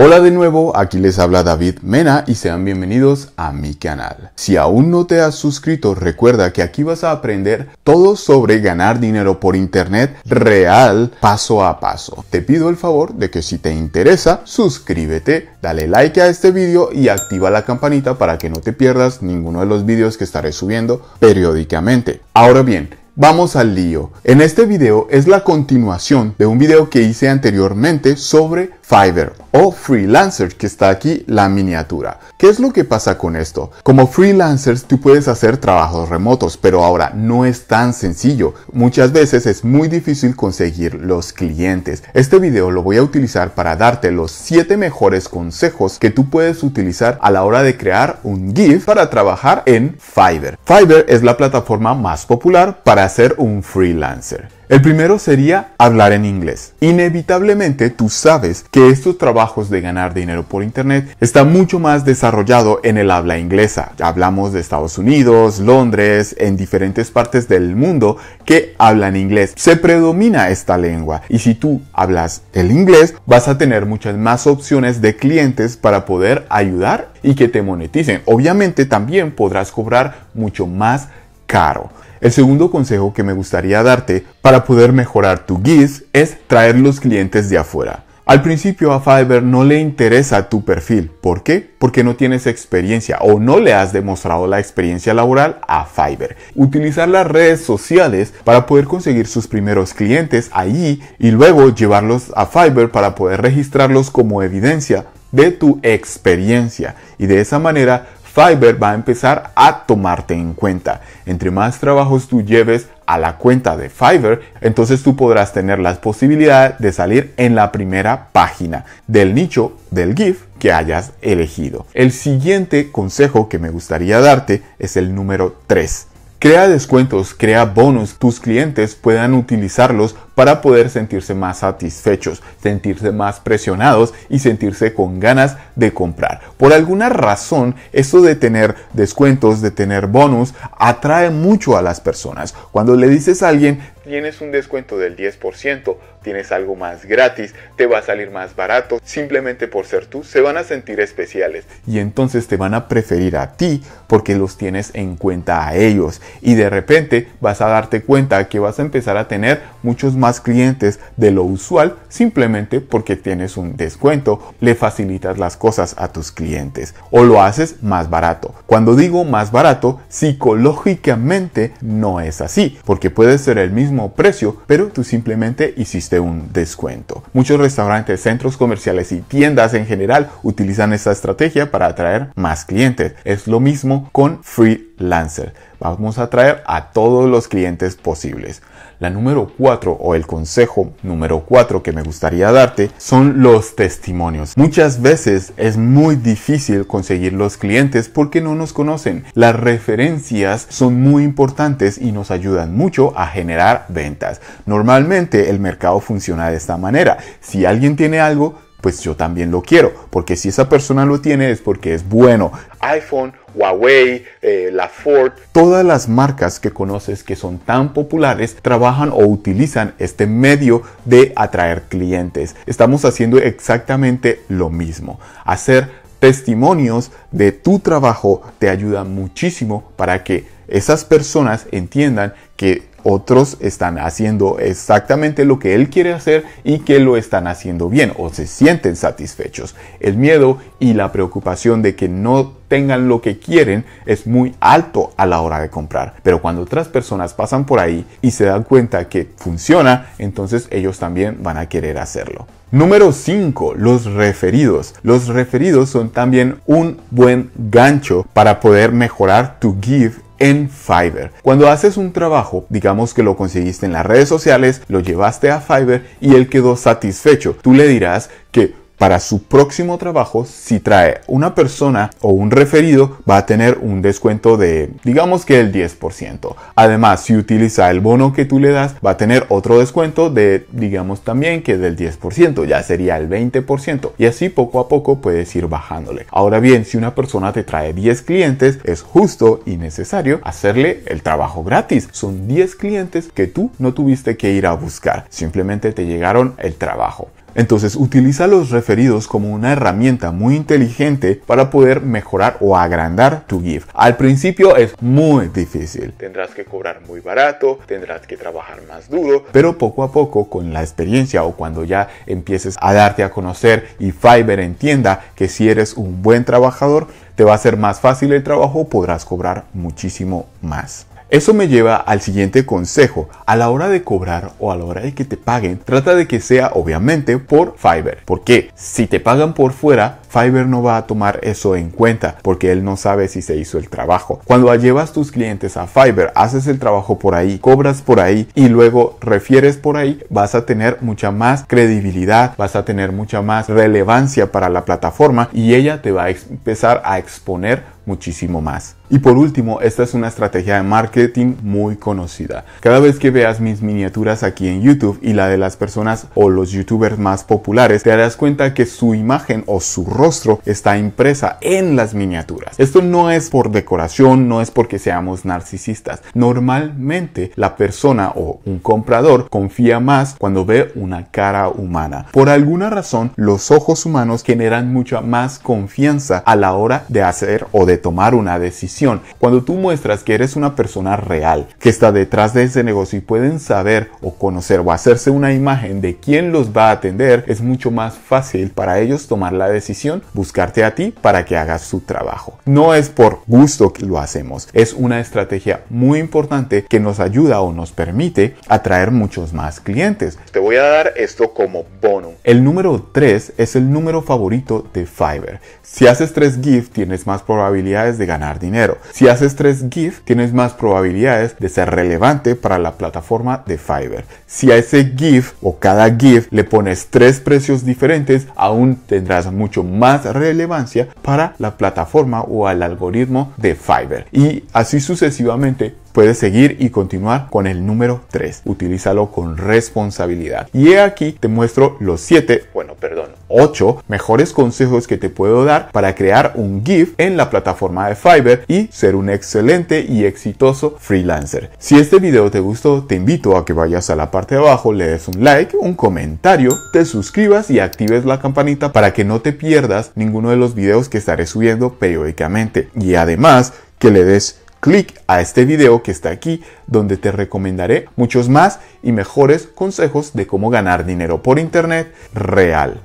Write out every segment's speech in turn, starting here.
Hola de nuevo, aquí les habla David Mena y sean bienvenidos a mi canal. Si aún no te has suscrito, recuerda que aquí vas a aprender todo sobre ganar dinero por internet real paso a paso. Te pido el favor de que si te interesa, suscríbete, dale like a este vídeo y activa la campanita para que no te pierdas ninguno de los vídeos que estaré subiendo periódicamente. Ahora bien, Vamos al lío. En este video es la continuación de un video que hice anteriormente sobre Fiverr o freelancer que está aquí la miniatura. ¿Qué es lo que pasa con esto? Como freelancers tú puedes hacer trabajos remotos, pero ahora no es tan sencillo. Muchas veces es muy difícil conseguir los clientes. Este video lo voy a utilizar para darte los 7 mejores consejos que tú puedes utilizar a la hora de crear un GIF para trabajar en Fiverr. Fiverr es la plataforma más popular para ser un freelancer. El primero sería hablar en inglés. Inevitablemente tú sabes que estos trabajos de ganar dinero por internet están mucho más desarrollados en el habla inglesa. Hablamos de Estados Unidos, Londres, en diferentes partes del mundo que hablan inglés. Se predomina esta lengua y si tú hablas el inglés vas a tener muchas más opciones de clientes para poder ayudar y que te moneticen. Obviamente también podrás cobrar mucho más caro. El segundo consejo que me gustaría darte para poder mejorar tu GIS es traer los clientes de afuera. Al principio a Fiverr no le interesa tu perfil. ¿Por qué? Porque no tienes experiencia o no le has demostrado la experiencia laboral a Fiverr. Utilizar las redes sociales para poder conseguir sus primeros clientes allí y luego llevarlos a Fiverr para poder registrarlos como evidencia de tu experiencia y de esa manera Fiverr va a empezar a tomarte en cuenta. Entre más trabajos tú lleves a la cuenta de Fiverr, entonces tú podrás tener la posibilidad de salir en la primera página del nicho del GIF que hayas elegido. El siguiente consejo que me gustaría darte es el número 3. Crea descuentos, crea bonos, tus clientes puedan utilizarlos para poder sentirse más satisfechos, sentirse más presionados y sentirse con ganas de comprar. Por alguna razón, eso de tener descuentos, de tener bonus, atrae mucho a las personas. Cuando le dices a alguien, tienes un descuento del 10%, tienes algo más gratis, te va a salir más barato, simplemente por ser tú, se van a sentir especiales y entonces te van a preferir a ti porque los tienes en cuenta a ellos y de repente vas a darte cuenta que vas a empezar a tener muchos más clientes de lo usual simplemente porque tienes un descuento, le facilitas las cosas a tus clientes o lo haces más barato. Cuando digo más barato, psicológicamente no es así, porque puede ser el mismo precio, pero tú simplemente hiciste un descuento. Muchos restaurantes, centros comerciales y tiendas en general utilizan esta estrategia para atraer más clientes. Es lo mismo con freelancer. Vamos a atraer a todos los clientes posibles. La número 4 o el consejo número 4 que me gustaría darte son los testimonios. Muchas veces es muy difícil conseguir los clientes porque no nos conocen. Las referencias son muy importantes y nos ayudan mucho a generar ventas. Normalmente el mercado funciona de esta manera. Si alguien tiene algo, pues yo también lo quiero, porque si esa persona lo tiene es porque es bueno. iPhone, Huawei, eh, la Ford, todas las marcas que conoces que son tan populares trabajan o utilizan este medio de atraer clientes. Estamos haciendo exactamente lo mismo, hacer testimonios de tu trabajo te ayuda muchísimo para que esas personas entiendan que otros están haciendo exactamente lo que él quiere hacer y que lo están haciendo bien o se sienten satisfechos. El miedo y la preocupación de que no tengan lo que quieren es muy alto a la hora de comprar. Pero cuando otras personas pasan por ahí y se dan cuenta que funciona, entonces ellos también van a querer hacerlo. Número 5. Los referidos. Los referidos son también un buen gancho para poder mejorar tu give en Fiverr. Cuando haces un trabajo, digamos que lo conseguiste en las redes sociales, lo llevaste a Fiverr y él quedó satisfecho. Tú le dirás que para su próximo trabajo, si trae una persona o un referido, va a tener un descuento de, digamos que el 10%. Además, si utiliza el bono que tú le das, va a tener otro descuento de, digamos también que del 10%, ya sería el 20%. Y así poco a poco puedes ir bajándole. Ahora bien, si una persona te trae 10 clientes, es justo y necesario hacerle el trabajo gratis. Son 10 clientes que tú no tuviste que ir a buscar, simplemente te llegaron el trabajo. Entonces utiliza los referidos como una herramienta muy inteligente para poder mejorar o agrandar tu GIF. Al principio es muy difícil. Tendrás que cobrar muy barato, tendrás que trabajar más duro, pero poco a poco con la experiencia o cuando ya empieces a darte a conocer y Fiverr entienda que si eres un buen trabajador, te va a ser más fácil el trabajo, podrás cobrar muchísimo más. Eso me lleva al siguiente consejo. A la hora de cobrar o a la hora de que te paguen, trata de que sea obviamente por Fiverr. Porque si te pagan por fuera, Fiverr no va a tomar eso en cuenta porque él no sabe si se hizo el trabajo. Cuando llevas tus clientes a Fiverr, haces el trabajo por ahí, cobras por ahí y luego refieres por ahí, vas a tener mucha más credibilidad, vas a tener mucha más relevancia para la plataforma y ella te va a empezar a exponer muchísimo más. Y por último, esta es una estrategia de marketing muy conocida. Cada vez que veas mis miniaturas aquí en YouTube y la de las personas o los youtubers más populares, te darás cuenta que su imagen o su rostro está impresa en las miniaturas. Esto no es por decoración, no es porque seamos narcisistas. Normalmente la persona o un comprador confía más cuando ve una cara humana. Por alguna razón, los ojos humanos generan mucha más confianza a la hora de hacer o de tomar una decisión. Cuando tú muestras que eres una persona real, que está detrás de ese negocio y pueden saber o conocer o hacerse una imagen de quién los va a atender, es mucho más fácil para ellos tomar la decisión, buscarte a ti para que hagas su trabajo. No es por gusto que lo hacemos, es una estrategia muy importante que nos ayuda o nos permite atraer muchos más clientes. Te voy a dar esto como bono. El número 3 es el número favorito de Fiverr. Si haces 3 GIF tienes más probabilidad de ganar dinero. Si haces tres GIF, tienes más probabilidades de ser relevante para la plataforma de Fiverr. Si a ese GIF o cada GIF le pones tres precios diferentes, aún tendrás mucho más relevancia para la plataforma o al algoritmo de Fiverr. Y así sucesivamente Puedes seguir y continuar con el número 3. Utilízalo con responsabilidad. Y aquí te muestro los 7, bueno, perdón, 8 mejores consejos que te puedo dar para crear un GIF en la plataforma de Fiverr y ser un excelente y exitoso freelancer. Si este video te gustó, te invito a que vayas a la parte de abajo, le des un like, un comentario, te suscribas y actives la campanita para que no te pierdas ninguno de los videos que estaré subiendo periódicamente. Y además, que le des clic a este video que está aquí donde te recomendaré muchos más y mejores consejos de cómo ganar dinero por internet real.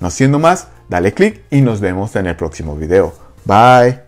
No siendo más, dale clic y nos vemos en el próximo video. Bye.